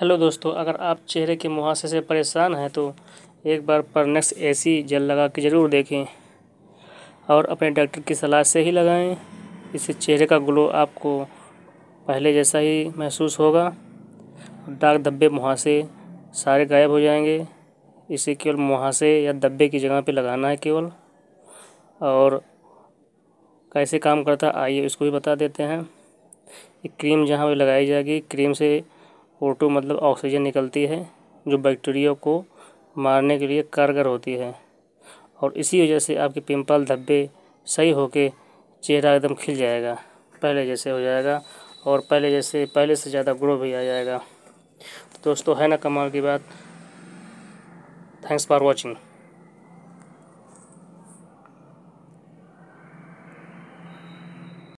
hello दोस्तों अगर आप चेहरे के मुहासे से परेशान हैं तो एक बार परनेक्स ऐसी जल लगा के ज़रूर देखें और अपने डॉक्टर की सलाह से ही लगाएं इससे चेहरे का ग्लो आपको पहले जैसा ही महसूस होगा दाग धब्बे मुहासे सारे गायब हो जाएंगे इसे केवल मुहासे या धब्बे की जगह पे लगाना है केवल और कैसे काम करता आइए उसको भी बता देते हैं क्रीम जहाँ पर लगाई जाएगी क्रीम से ओ मतलब ऑक्सीजन निकलती है जो बैक्टीरिया को मारने के लिए कारगर होती है और इसी वजह से आपके पिंपल धब्बे सही होके चेहरा एकदम खिल जाएगा पहले जैसे हो जाएगा और पहले जैसे पहले से ज़्यादा ग्रो भी आ जाएगा दोस्तों है ना कमाल की बात थैंक्स फॉर वॉचिंग